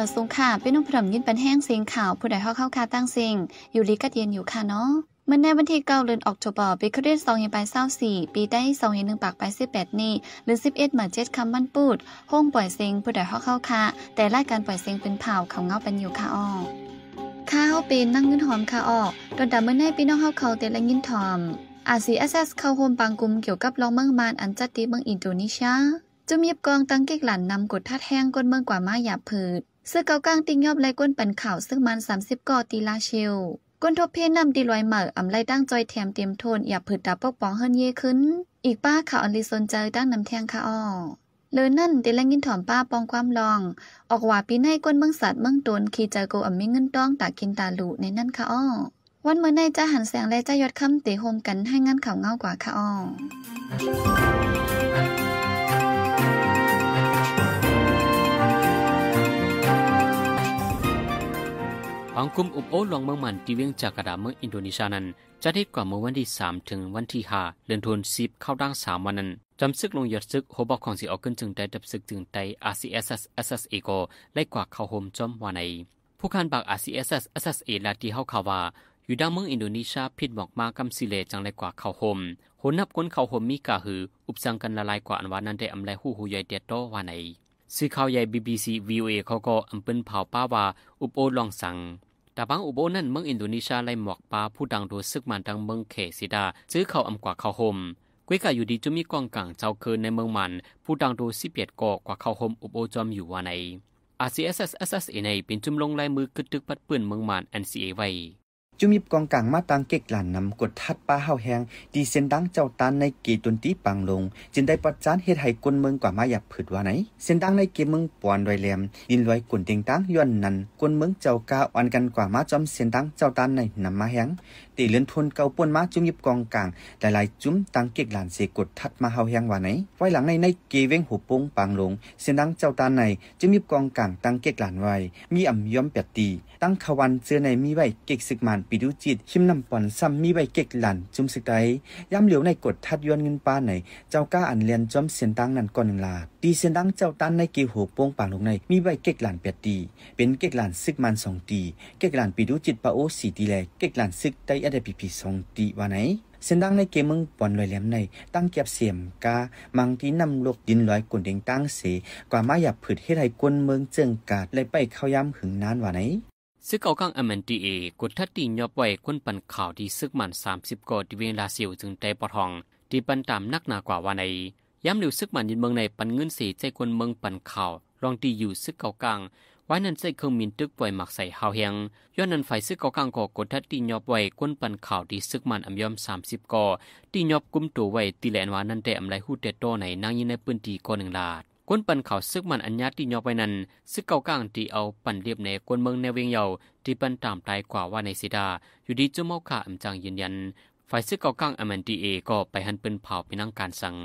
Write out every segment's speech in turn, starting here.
อสูงค่ะเป็นนุ่มผอมยืนเป็นแห้งเสียงข่าวผู้ใดเข้าเข้าคาตั้งเสียงอยู่ลีกัดเย็นอยู่ค่ะเนาะ เมื่อในวันที่เก้าเดือนออกจบบอปีคริสต์สองยีงไปเศร้าสี่ปีได้สองยี่หนึ่งปากไปสิบแปดนี่หรือสิบเอ็ดเหมือนเจ็ดคำมันปูด ห้องปล่อยเสียงผู้ใดเข้าเข้าคาแต่ไล่การปล่อยเสียงเป็นเผาเขาเงาเป็นอยู่ค่ะอ้อข้าวเป็นนั่งยินหอมค่ะออกโดนดาเมื่อในปีน้องเข้าเขาแต่ละยินถอมอาซีเอสเอสเข้าโฮมบางกลุ่มเกี่ยวกับลองเมืองมานอันจัดตีเมืองอินโดนีเซียจุมีบกองตั้งเกกหลันนำกดทัดแห้งก้นเมืองกว่ามาหยาบผืดซื้อเกากางติ้งยอบไลก้นปันข่าวซึ่งมัน30กอตีลาเชลก้นทบเพนนำดีลอยเหมออำไลตั้งจอยแถมเต็มโทนอย่าผืดตบปกป้องเฮิรนเย่ขึ้น อีกป้าข่าวอลิซนเจอตั้งนำแทงค่ะอ้อเลยนั่นเดลังยินถอมป้าปองความลอง ออกว่าปีในก้นเมืองสัตว์เมืองตนขี่ากโกอัมม่เงินต้องตากินตาลูในนั่นค่ะอ้อวันเมื่อในจะหันแสงและจะยอดคำเตะโฮมกันให้งานข่าวเงากว่าค่ะอ้อองคุมอุบโอลองเมืองมันที่เวียงจากกระดาเมืองอินโดนีเซียนั้นจะได้กว่าเมื่อวันที่ 3 ถึงวันที่ 5เดือนธันวาคมเข้าด่าง 3 วันนั้นจำซึกลงยอดซึกโฮบอกของสีออกขึ้นจึงได้ดับซึกถึงไต RCSS SS เอโกไล่กว่าเข้าโฮมจอมวานใน ผู้การปาก RCSS SS เอละที่เข้าข่าวว่า อยู่ดัางเมืองอินโดนีเซียผิดบอกมากำสิเลจังไล่กว่าเข้าโฮมโหนับก้นเข้าโฮมมีกาหืออุปสังกันละลายกว่าอันวานั้นได้อำไลหูหูใหญ่เดียโตวานในสื่อข่าวใหญ่ BBC VOA เขาก็อำเปิ้นเผาป้าว่า อุปโอลองสั่งตาบังอุโบนั่นเมืองอินโดนีเซียไล่หมอกปลาผู้ดังดูซึกมันดังเมืองเขสิดาซื้อเข้าอำกว่าเข้าหมกุ้ยกะอยู่ดีจุมีกองกังเจ้าคืนในเมืองมันผู้ดังดูสิเปียดกอกว่าเข้าหมอุโบจอมอยู่ว่าในออสเอสเอในเป็นจุมลงลายมือกึดตึกปัดปืนเมืองมัน NCA ไว้จุมิบกองกลางมาตังเก็กหลานนำกดทัดป้าเฮาแหงดีเซนดังเจ้าตันในเกตุนตีปังลงจึงได้ประจานเฮ็ดให้กุนเมืองกว่ามาหยับผืดว่าไหนเซนดังในเกเมืองปวนดอยแหลมดินรอยกุนเตียงตังย้อนนั้นุนเมืองเจ้ากาอ่อนกันกว่ามาจอมเซนดังเจ้าตันในนำมาแหงตีเลื่อนทนเกาป่วนมาจุ่มยิบกองกลางหลายๆจุ้มตังเก็กหลานเสกดทัดมาเฮาแหงว่าไหนไว้หลังในในเกเวงหูปงปางลง เสียงดังเจ้าตาในจุ่มยิบกองกลางตังเก็กหลานไว้มีอ่ำย้อมแปดตีตั้งขวันเจอในมีไว้เก็กศึกมันปิดูจิตหิมนำปอนซ้ำมีไว้เก็กหลานจุ่มศึกไดย้ำเหลียวในกดทัดย้อนเงินป้าไหนเจ้าก้าอันเลียนจอมเสียงตังนั่นก่อนหนึ่งลาตีเส้นดังเจ้าตันในเกี่ยวหัวโป้งปางลงใน มีใบเก็กหลานแปดตี เป็นเก็กหลานซึกมันสองตีเก็กหลานปีดูจิตปะโอสี่ตีแล เก็กหลานซึกไต้อดไดปีปีสองตีว่าไหน เส้นดังในเกมมึงปอนลอยแหลมในตั้งเก็บเสียมกามังที่นำลกดินลอยกุนเดงตั้งเสกว่ามาหยับผืดเฮ็ดให้กวนเมืองเจิงกาดเลยไปเข้าย้ำหึงนานว่าไหนซึกเอากังอเมนตีเอกดทัดตียอบไว้คนปันข่าวที่ซึกมันสามสิบกอดเวลาเสียวจึงใจปะทองที่ปันตามนักหนากว่าว่าหนย้ำเหลียวซึกมันยินเมืองในปันเงินสีใจคนเมืองปันข่าวรองตีอยู่ซึกเก่ากลางไว้นั่นใจเครื่องมินตึกป่วยหมักใส่หาวเฮียงย้อนนั่นไฟซึกเก่ากลางก่อกดทัดตีหยอบไว้ก้นปันข่าวดีซึกมันอำยอมสามสิบก่อตีหยอบกุมตัวไว้ตีแหลนวานั่นแต่อำไรหูเตโตไหนนางยินในปืนตีก่อหนึ่งลาดก้นปันข่าวซึกมันอัญญาตีหยอบไว้นั่นซึกเก่ากลางตีเอาปันเรียบในก้นเมืองในเวียงเยาตีปันตามตายกว่าว่าในสิดาอยู่ดีจุ่มเมาขาอำจังยืนยันไฟซึกเก่ากลางอเมนตีเอก็ไปหันเป็นเผาไปนั่งการสั่ง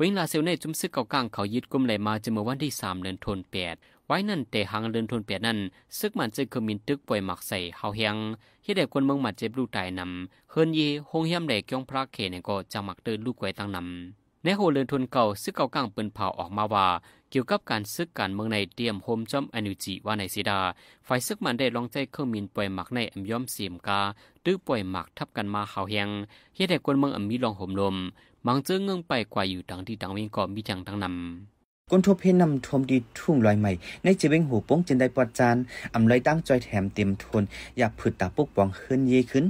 เวงลาเซลในจุมซึกเก่าก้างเขายึดกลุ่มไหลมาจนเมื่อวันที่สามเดือนธันวาคมไว้นั่นแต่หางเดือนธันวาคมนั้นซึกมันจะคือมินตึกป่วยหมักใส่เฮาเฮียงเฮ็ดให้คนเมืองมัดเจ็บลูกตายนำเฮินยีหงเฮียมแหลกยองพระเขนก็จังหมักเดินลูกไว้ตั้งนำในโหเดือนธันเก่าซึกเก่าก้างเปิ้นเผาออกมาว่าเกี่ยวกับการซึกการเมืองในเตรียมโฮมจอมอนุจิว่าในสีดาฝ่ายซึกมันได้ลองใจเครื่องมินป่วยหมักในอัมย้อมเสียมกาตื้อป่วยหมักทับกันมาเขาแหงเฮ็ดให้คนเมืองอัมมีลองห่มลมมังเจอเงืองไปกว่าอยู่ดังที่ดังิ่งก่อมีจังทั้งนำ ก้นทบเพนนำทมดีทุ่งลอยใหม่ ในจีเวงหูป้งจินได้ปอดจานอำไรตั้งจอยแถมเต็มทนอยากผุดตาปุกปองขึ้นเยขึ้น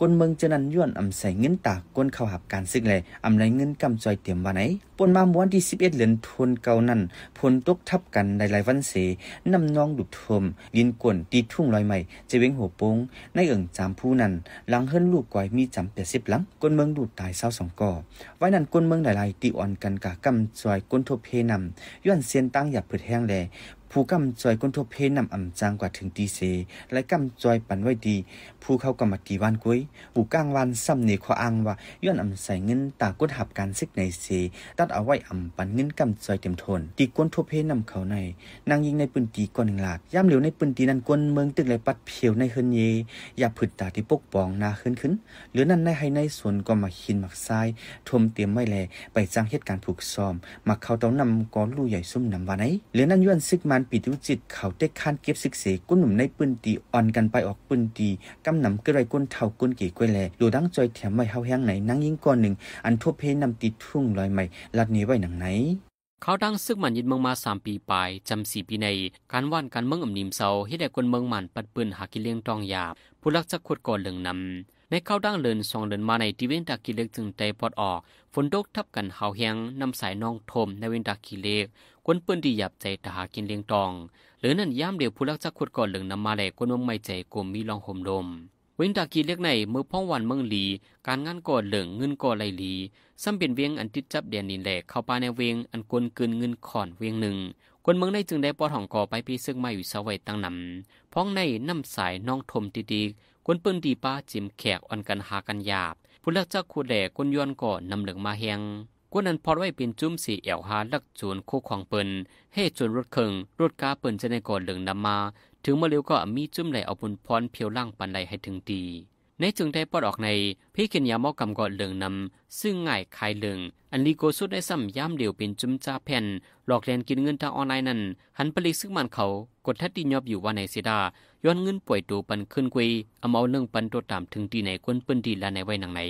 คนเมืองจะนันย้อนอำใส่เงินตากคนเข้าหับการซึงเลยอำไรเงินกำจอยเตรียมวันไหนปนมาม้วนที่สิบเอ็ดเหรียญทุนเก่านั้นพลตกทับกันในหลายวันเสนำน้องดุดทมยินกวนตีทุ่งลอยใหม่จะเวงหัวปงในเอิ่งจามผู้นั้นหลังเฮิรนลูกก้อยมีจำแปดสิบหลังคนเมืองดูดตายเศร้าสองก่อ ไว้นั้นคนเมืองหลายๆตีอ่อนกันกะกำจอยคนทบเพนำย้อนเซียนตั้งหยับผพดแห้งแลผู้กำจอยก้นทบเพนำอ่ำจางกว่าถึงตีเสและกำจอยปันไว้ดี ผู้เข้ากรรมตีวันกุ้ยผู้กลางวันซ้ำเนขออ้างว่าย้อนอ่ำใส่เงินตากดหับการซิกในเสตัดเอาไว้อ่ำปันเงินกำจอยเต็มทนตีก้นทบเพนำเขาใน นางยิงในปืนตีก้อนหนึ่งหลักย่ำเหลียวในปืนตีนันก้นเมืองตึกเลยปัดเพียวในเฮอนเยอย่าผุดตาที่ปกป้องนาขึ้นขึ้นหรือนั่นในให้ในสวนก็มาขินหมักทรายทมเตรียมไว้แล ไปจ้างเหตุการณ์ผูกซ้อมมักเขาเต้านำก้อนลู่ใหญ่ซุ่มนำวานไหนหรือนั่นย้อนซิกมันปีดิวจิตเขาได้คานเก็บศึกเสกุ้นหนุ่มในปืนตีอ่อนกันไปออกปืนตีกำนำกระไรก้นเท่าก้นเก่กวยแลดูดังจอยแถมไม่เฮาแห้งไหนนั่งยิงก้อนหนึ่ง อันทั่วเพนำติดทุ่งลอยใหม่ ลัดนี้ไว้หนังไหน เขาดังซึกมันยินเมืองมาสามปีปลายจำสี่ปีใน การว่านการเมืองอ่ำนิมเซาให้ได้คนเมืองมันปัดปืนหากิเลี้ยงตองหยาบผู้รักจะขวดก่อนเหลืองนำในเขาดังเลินสองเดินมาในที่เว้นตากิเล็กจึงใจปอดออก ฝนตกทับกันเฮาแหงนำสายน้องทมในเว้นตากิเล็กคนปืนดีหยับใจาหากินเลี้ยงตองหรือนั่นย่ามเดียวผู้รักจักขดก่อนเหลืองนำมาแหลกคนเมืองไม่ใจกลมมีลองห่มลมเว้นตากีเล็กในมือพ่องวันเมืองหลี การงานก่อเหลืองเงินก่อไหลหลีซ้ำเป็นเวียงอันติดจับเดียนนินแหลกเข้าปาในเวียงอันกลนเกินเงินขอนเวียงหนึ่ง คนเมืองในจึงได้ปอดห่องก่อไปพี่ซึ่งไม่อยู่สวัยตั้งนำพ้องในน้ำสายน้องทมตีดคนปืนดีป้าจิมแขกอ่อนกันหากันหยาบผู้รักจักขุดแหลกคนย้อนก่อนนำเหลืองมาแหงกวนั้นพอไว้เป็นจุ้มสีเอวหาลักจวนคู่ของเปินให้จวนรถเคิงรถกาเปินจะในก่อนเหลืองนำมา ถึงมาเร็วก็มีจุ้มไหลเอาบุญพรเพียวล่างปันไหลให้ถึงดีในจึงได้ปอดออกในพี่เขียนยามอกำกอดเหลืองนำซึ่งง่ายคายเหลืองอันลีโกสุดได้ซ้ำย่ำเดียวเป็นจุ้มจ้าแผ่น หลอกเลียนกินเงินทางออนไลน์นั้นหันผลิตซึ่งมันเขา กดทัดดียอบอยู่ว่าในเสดาย้อนเงินป่วยตัวปันขึ้นกุยเอาเอาเรื่องปันตัวตามถึงดีในกวนปืนดีและในไว้หนังไหน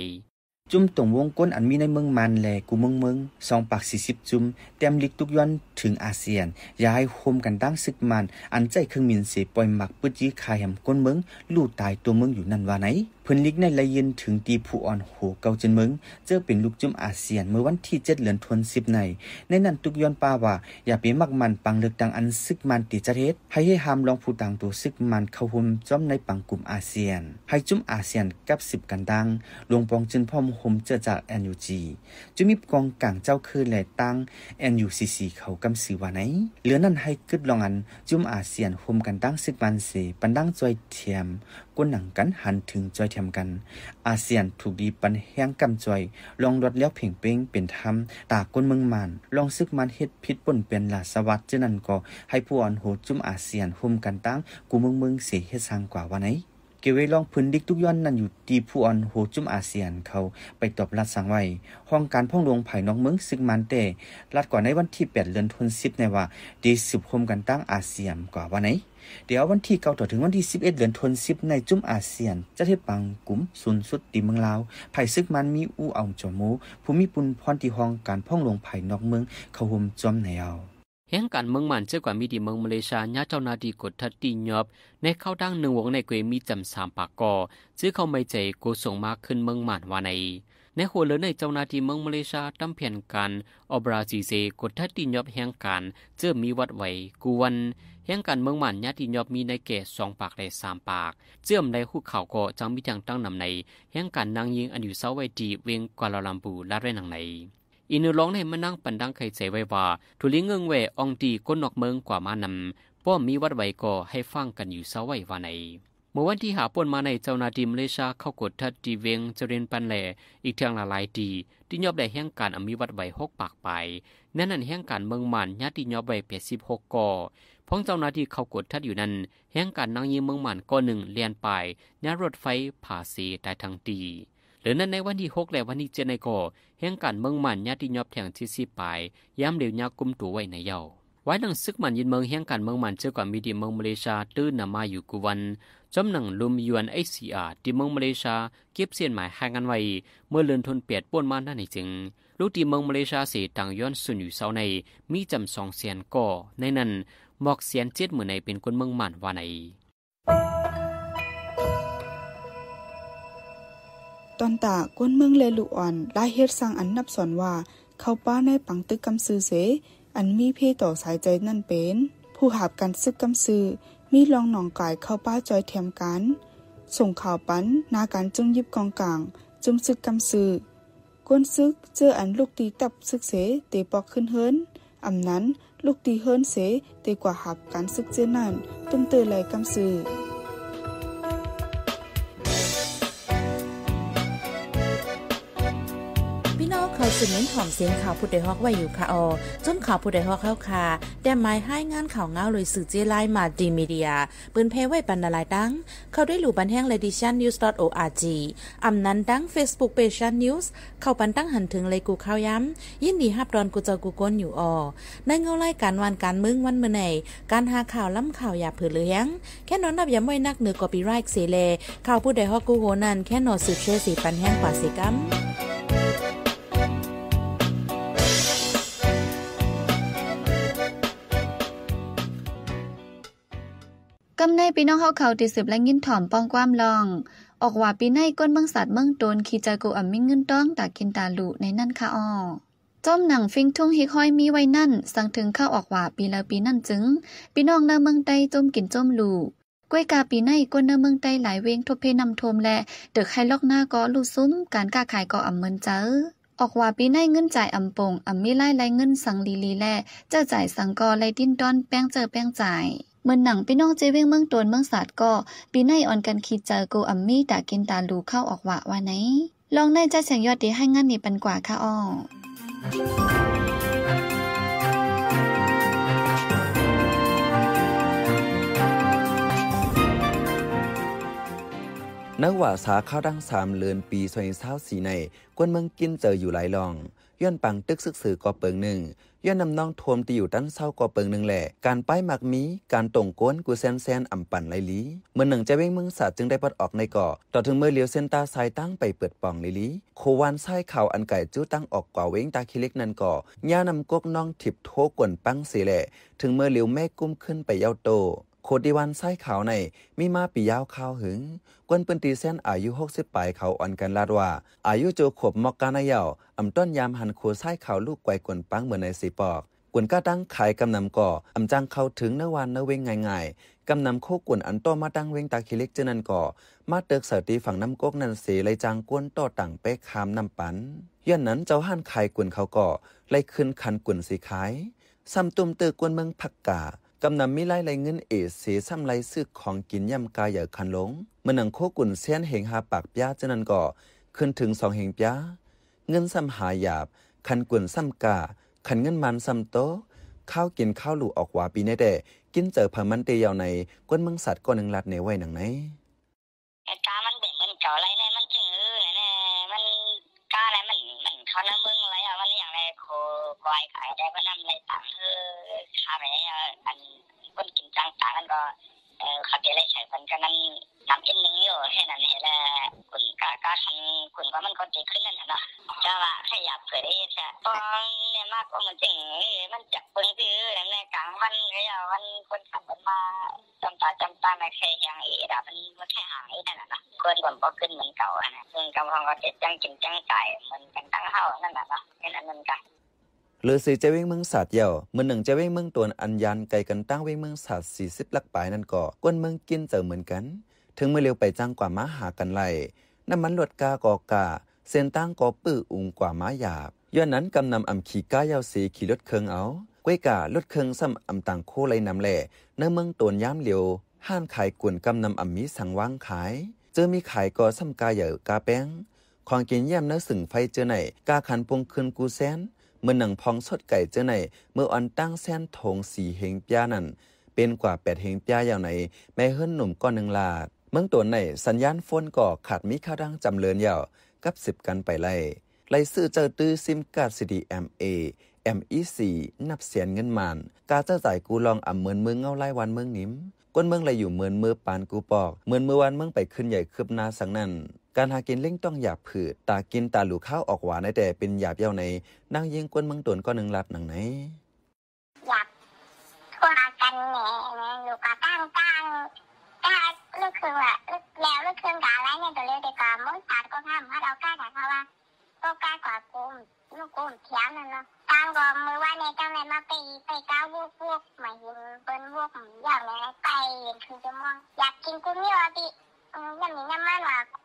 จุ้มตรงวงก้นอันมีในเมืองมันแลกูเมืองเมืองสองปากสี่สิบจุ้มเต็มลิกทุกย้อนถึงอาเซียนย้ายโฮมกันตั้งศึกมันอันใจเครื่องมินเสียปล่อยหมักปื้ดยี้คายแหมก้นเมือง ลู่ตายตัวเมืองอยู่นั่นว่าไหนพื้นลิกในละยินถึงตีผู้อ่อนโหเกาจนมึง เจอเป็นลูกจุ่มอาเซียนเมื่อวันที่เจ็ดเหลือนทวนสิบใน ในนั้นตุกย้อนป้าว่าอย่าไปมักมันปังเลือกดังอันซึกมันติจเทศให้ให้หามลองผู้ต่างตัวซึกมันเข้าหุมจอมในปังกลุ่มอาเซียนให้จุ่มอาเซียนกับสิบกันดังหลวงปองจึนพ่อมหมเจอจากแอนยูจีจุมิบกองกัางเจ้าคืนแหล่ตั้งแอนยูซีซีเขากำสือวัาไหนเหลือนั่นให้กึดลองอันจุ่มอาเซียนหุมกันตั้งซึกมันเส ปันดังจอยเทียมก้นหนังกันหันถึงจอยทียมกัน อาเซียนถูกดีปันแห้งกำจอย ลองอดเลี้ยวเพ่งเป้งเป็นธรรมตาก้นเมืองมันลองซึกมันเฮ็ดพิษปนเป็นลาสวัสดิ์เจนันก็ ให้ผู้อ่อนโหดจุ่มอาเซียนหุ่มกันตั้งกูเมืองเมืองเสียเฮ็ดสัางกว่าวันไหนเกวลองพื้นดิกทุกย้อนนั่นอยู่ตีผู้อ่อนโหจุ่มอาเซียนเขาไปตอบรัดสังไว้ห้องการพ่องลวงภายนอกเมืองซึ่งมันเตรัดก่อนในวันที่ 8 เดือนทันสิบในว่าดีสืบคมกันตั้งอาเซียนกว่าวันไหนเดี๋ยววันที่เก้าต่อถึงวันที่สิบเอ็ดเดือนทันสิบในจุ่มอาเซียนจะเทปังกลุ่มสุนสุดตีเมืองลาวภายซึกมันมีอู่อำจมูภูมิปุนพรที่ห้องการพ่องลวงภายนอกเมืองเขาห่มจอมในเอาแห่งการเมืองมันเจ้ากว่ามีดีเมืองมาเลเซียญาเจ้านาดีกดทัดตียอบ ในเข้าดั้งหนึ่งวงในเกวมีจำสามปากกอซื้อเข้าไม่ใจกูส่งมากขึ้นเมืองมันว่าในในหัวเลือในเจ้านาทีเมืองมาเลเซียตั้มเพียนกัน อบราซีเซกดทัดตียอบแห่งการเจ่อมีวัดไหวกูวัน แห่งการเมืองมันญาติยอบมีในเกศสองปากและสามปากเจื่อมในหูเขาก็จังมีจังตั้งนำใน แห่งการนางยิงอันอยู่เสาไวดีเวงกวาลาลัมปูและเรนังในอินร้องในมานั่งปันดังไข่ใสไว้ว่าทุลิงเงิงเวอองดีก้นนอกเมืองกว่ามานำป้อมมีวัดไว้ก่อให้ฟังกันอยู่เสาไว้ว่าในเมื่อวันที่หาป่นมาในเจ้านาดิมเลชาเข้ากดทัดดีเวงเจริญปันแหลอีกทางละลายดีที่ยอบได้แห่งการอมีวัดไว้หกปากไปนั่นนั่นแห่งการเมืองมันญาติยอบไว้แปดสิบหกก่อพ้องเจ้านาที่เข้ากดทัดอยู่นั้น แห่งการนางยิมเมืองมันก่อหนึ่งเลียนไปญารถไฟผ่าสีได้ทั้งดีหรือนั้นในวันที่หกและวันที่เจ็ดในก่อแห่งการเมืองมันญาติยอบแทงที่สิบปลายย้ำเดียวยักกุมตัวไว้ในเยาวไว้หนังซึกมันยินเมืองแห่งการเมืองมันเชื่อกว่ามีดีเมืองมาเลเซียตื้นนามาอยู่กุวันจำหนังลุมยวนไอซีอาที่เมืองมาเลเซียเก็บเสียนหมายห่างกันไว้เมื่อเลื่อนทนเปียดป้วนมาหน้าในจึงลูกที่เมืองมาเลเซียเสียต่างย้อนสุนอยู่เสาในมีจำสองเสียนก่อในนั้นหมอกเสียนเจ็ดเหมือนในเป็นคนเมืองมันว่าในตอนตาก้นเมืองเลลุอ่อนได้เฮ็ดสร้างอันนับสอนว่าเข้าป้าในปังตึกกำซือเสอันมีเพต่อสายใจนั่นเป็นผู้หาบกันซึกกำซือมีลองหนองกายเข้าป้าจอยเทียมกัน ส่งข่าวปันนาการจุ้มยิบกองกลาง จุ้มซึกกำซือก้นซึกเจออันลูกตีตับซึกเสเตปอกขึ้นเฮินอำนั้นลูกตีเฮินเสเตกว่าหาบการซึกเจนั่นตุ้มเตอไหลกำซือสืบเน้นหอมเสียงข่าวผู้ใดฮอกไว้อยู่ค่ะออ จนข่าวผู้ใดฮอกเข้าค่ะ แต่หมายให้งานข่าวเงาเลยสื่อเจไลมาดีมีเดียปืนเพไว้ปันละลายตั้งเข้าได้หลู่บันแห้งเลดิชันนิวส์ .org อำนั้นดังเฟซบุ๊กเพจชันนิวส์เข้าปันตั้งหันถึงเลยกูข่าวย้ำ ยินดีฮับดอนกูเจอกูก้นอยู่ออในเงาไล่การวันการมึงวันเมื่อไหนการหาข่าวล้ำข่าวอย่าเผื่อเลี้ยงแค่นอนนับย้ำไว้นักเหนือกอปีไรค์เสเลข่าวผู้ใดฮอกกูโหนันแค่นอนสืบเชื่อสีปันแห้งป่าสีกัมำในปีน้องเฮาเขาติดสืบและยินถ่อมป้องความลอง ออกว่าปีในก้นบังสัตว์เมืองตนขีจากูอ่ำมิ่งเงินต้องตากินตาลุในนั่นค่ะอ๋อจอมหนังฟิงทุ่งฮิคอยมีไว้นั่น สั่งถึงเข้าออกว่าปีละปีนั่นจึงปีน้องเนเมืองใต้จมกินจมลูกล้วยกาปีในก้นเนเมืองใต้หลายเวงทบเพนำโทมและ เดือกห้ล็อกหน้าก็ลูซุ้ม การกาขายก็อ่ำเมินเจ้ออกว่าปีในเงินจ่ายอ่ำปงอ่ำมีไล่ไล่เงินสังลีลีแล่เจ้าจ่ายสังกอไล่ดิ้นดอนแป้งเจอแป้งจ่ายเมื่อหนังพี่น้องเจเวงเมืองตวนเมืองศาสตร์ก็ปีในออนกันขีดเจอกูอัมมี่ตากินตาลูเข้าออกวะว่าไหนลองได้จะแสงยอดดีให้งั้นนี่ปันกว่าค่ะอ้อนักว่าสาข้าวดังสามเลือนปีสวยเารสีในกวนเมืองกินเจออยู่หลายลองย้อนปังตึกสึกสือกอเปิงหนึ่งย้อนนำน้องทวมตีอยู่ตั้นเศร้ากอเปิงหนึ่งแหละ การป้ายหมักมีการต่งก้นกูแซนแซนอ่ำปั่นไลลีเมื่อหนึ่งจะเว้งมืองสาตว์จึงได้ปัดออกในเกาะต่อถึงเมื่อเลียวเส้นตาสายตั้งไปเปิดป่องลลีโควานไส้เข่าอันไก่จู้ตั้งออกกว่าเว้งตาคิเล็กนันเกาะย่านำกกน้องถิบโทกวนปังเสีแหละ ถึงเมื่อเลียวแม่กุ้มขึ้นไปเย้าโตโคดีวันไส้ขาวในมีมาปียาวข้าวหึงกวนปืนตีเส้นอายุหกสิบปลายเขาอ่อนกันลาดว่า อายุโจขบมอกกานายาวอำต้นยามหันโคไส้ขาวลูกไกวกวนปังเหมือนในสีปอกกวนก้าตั้งขายกำนำก่ออำจังเข้าถึงนวันนเวงง่ายๆกำนำโคกวนอันต้อมาตั้งเวงตาคิเล็กเจนันก่อมาเติกเสตีฝั่งน้ำก๊กนันเสเลยจางกวนต่อต่างเป๊กคามน้ำปันย้อนนั้นเจ้าห้านขายกวนเขาก่อไล่ขึ้นคันกวนสีขายซ้ำตุ่มเตือกวนเมืองผักกากำนำมีไล่ไรเงินเอเสซ้ำไรซื้อของกินย่ำกายอย่าคันลงมันหนังโคกุ่นเส้นเหงหาปากปยาเจนันก่อขึ้นถึงสองเหงปยาเงินซ้ำหายาบคันก่นซ้ำกาคันเงินมันซ้ำโตข้าวกินข้าวหลูออกว่าปีแน่แต่กินเจอผมันเตียวในก้นมังสัตว์ก้นหนึ่งลัดในไว้หนังไหนตามันเป็นมันจ่อไเมันเขาน้ำมึงอะไรอ่ะมันอย่างไรโควอยขายได้ก็นำไรต่างเออขาไมอ่ะอันคนกินจังต่างกันก็เออขาเจ๊ไรฉา่ฝนก็นั่นน้ำอินนึงอยู่แค่นั้นแหแล้วคุณกาก็ทำคุณว่ามันก็ดีขึ้นนั่นแหละเนาะจะว่าขยาบเผยได้ใช่ตอนเนี่ยมากกว่ามันจริงมันจับปึงซื้อนั่นแหกลางวันแล้ววันคนขับมาจำตาจำตาไม่ใช่ยังเอ๋ดับมันมันแค่หางอยนั่นแหละเนาะคนผมก็ขึ้นเหมือนเก่าอ่ะนะซึ่งกำลังก็เจ็๊จังจริงจังใจเหมือนกันตั้งเท่านั่นแหละเนาะแค่นั้นเองกันหรือสีเจวิ่งเมืองสัตว์เยาเมื่อหนึ่งเจวิ่งเมืองตัวอันยันไกลกันตั้งวิ่งเมืองสัตว์สี่สิบลักปายนั่นก่อกวนเมืองกินเจอเหมือนกัน ถึงเมื่อเร็วไปจ้างกว่าม้าหากันไล่น้ำมันหลดกากอกาเส้นตั้งกอปื้ออุงกว่าม้าหยาบย้อนนั้นกำนำอ่ำขี่ก้ายาวสีขี่รถเคืองเอา กวยกาลดเคืองซ้ำอ่ำต่างโคไลนำแหล่เนื้อเมืองตัวย้ำเรลียวห้านขายกวนกำนำอ่ำมีสังว่างขาย เจอมีขายก่อซ้ำกาเหญ่กาแป้งของกินแย้มเนื้อสึ่งไฟเจอไหนกาขันปงคืนกูแซนเมื่อหนังพองสดไก่เจ้าไหนเมื่ออันตั้งแส้นทงสีเฮงป้านั่นเป็นกว่าแปดเฮงป้าอย่างไหนแม่เฮิรนหนุ่มก้อนหนึ่งลาด เมืองตัวไหนสัญญาณฟนก่อขาดมีข้าวดังจำเลินยาวกับสิบกันไปไล่ ไล่ซื้อเจอตื้อซิมการ์ดซีดีเอ็มเอ MEC นับเสียนเงินมันกาเจ้าจ่ายกูลองอ่ำเหมือนเมืองเงาไล่วันเมืองนิ่มก้นเมืองไรอยู่เหมือนมือปานกูปอก เหมือนมือวันเมืองไปขึ้นใหญ่คืบนาสังนั่นการหากินเล่งต้องหยาบผืดตากินตาหลูข้าวออกหวานในแต่ เป็นหยาบเย้าในนั่งยิงกวนมังตนก็หนึ่งลัดหนังไหนหยาบทั่วกันแนี่หนูก็ตั้งตั้งก้าลูกคือว่าแล้วลูกคืนกาไรเนี่ยตัวเลือกเด็ก็มุ่งตาดก็ห้ามว่าเราก้าแต่เพราะว่าก็กล้ากว่ากุมลูกกุมเขียวนั่นเนาะตามก็มือว่าในจังเลยมาไปไปก้าววบวกหมายถึงเปิ้ลวบอย่างไรไปคือจะมองอยากกินกุ้งเนีดยอี่ยงมีน้ำมันว่า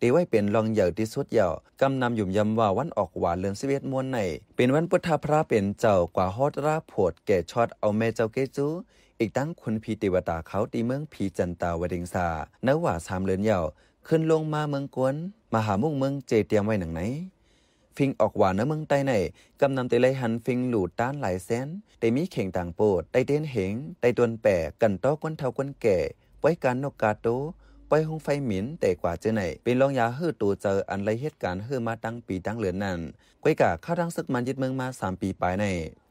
ตีไว้เป็นรองเหื่อที่สุดเหย่อกำนำหยุ่มยำว่าวันออกหวานเลือนสิเวทมวนใน เป็นวันพุทธพระเป็นเจ้ากว่าฮอดราผดแก่ชอดเอาแม่เจ้าเกจู อีกตั้งคุณพีติวตาเขาตีเมืองพีจันตาวดิงสาเนว่าสามเลือนเหย่อขึ้นลงมาเมืองกวนมาหามุ่งเมืองเจเตียมไว้หนังไหนฟิงออกหวานเนื้อเมืองใต้ในกำนำเตลัยหันฟิงหลูดด้านหลายแสนแต่มีเข่งต่างโปดไตเต้นเหงไตตวนแปะกันต้อก้นเท้าก้นแก่ ไว้การนกกาโตปห้องไฟหมินแต่กว่าเจอไหนเป็นรองยาฮื้อตัวเจออันไรเหตุการณ์ฮื้อมาตั้งปีตั้งเหลือนั่นกวยกะข้าทั้งศึกมันยึดเมืองมา 3 ปีปลายใน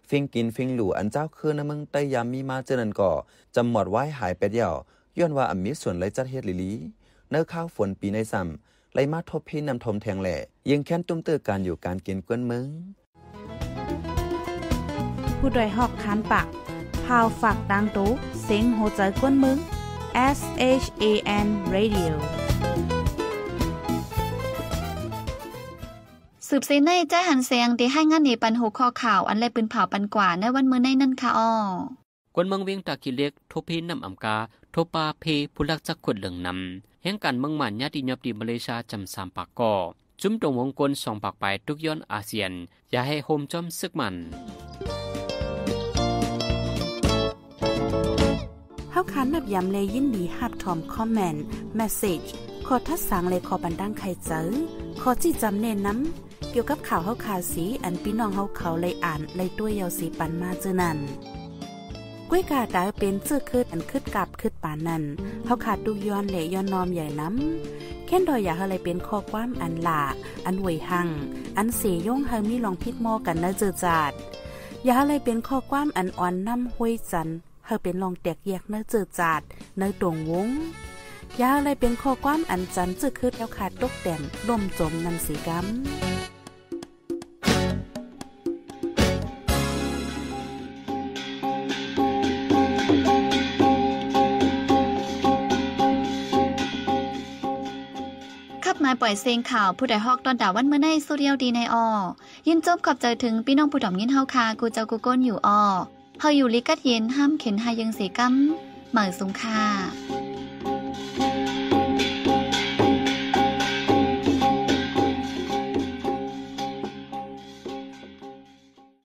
ฟิงกินฟิงหลู่อันเจ้าคืนในเมืองใต้ยามมีมาเจอนันก่อจำหมดไว้หายไปเดียวย้อนว่าอันมีส่วนไรจัดเฮ็ดลิลีเนื้อข้าวฝนปีในซ้ำไรมาทบพี่นำทมแทงแหล่ยังแค้นตุ้มเตือการอยู่การกินกวนเมืองผู้ดยหอกคันปากพาวฝากดังตู้เซ็งโหใจกวนเมือง S H A N Radio สืบเสีในแจ้หันเสียงที่ให้งานในปันหูข้อข่าวอันเลยปืนเผาปันกว่าในวันเมื่อในนั่นค่ะอ้อกวนเมืองเวียงตากิเล็กทบพีนำอำกาทบปาเพผู้ลักจักขวดเหลืองนำแห่งการเมืองมันญาติยอบดีมาเลเซียจำสามปากก่อจุ้มตรงวงกลมสองปากไปทุกย้อนอาเซียน อย่าให้โฮมจอมซึกมันข่าคันนับย้ำเลยยินดีหับทอมคอมเมนต์เมสเซจขอทัดสังเลยขอบันดังใครเจอขอจีจำเน้นน้ำเกี่ยวกับข่าวเฮา่าสีอันพี่น้องเฮาเขาเลยอ่านเลยด้วยเยาสีปันมาเจอนั่นกุ้ยกาตาเป็นเจื้อคืดอันคืดกับคืดปานนั่นเฮาขาดดูย้อนเลย้อนนอมใหญ่น้ำแค่นดอยอยากอะไเลยเป็นข้อความอันหลาอันหวยหังอันเสียย่งเฮามีลองพิดมอกันนะเจอจาดอย่ากอะเลยเป็นข้อความอันอ่อนน้ำห้วยจันเฮาเป็นลองแตกแยกเนื้อจืจาดในตวงวงยาเลยเป็นข้อความอันจันจืดคืดแล้วขาดตกแต่งล่มจมนันสีกัมมาปล่อยเสียงข่าวผู้ใดฮอกตอนดาวันเมื่อในสุริยอดีในออ ยินจบขอบใจถึงพี่น้องผู้ดอมยินเฮาคา กูเจ้ากูก้นอยู่ออเฮาอยู่ลิกัดเย็น ห้ามเข็นหายังเสกัมหมายสงค่า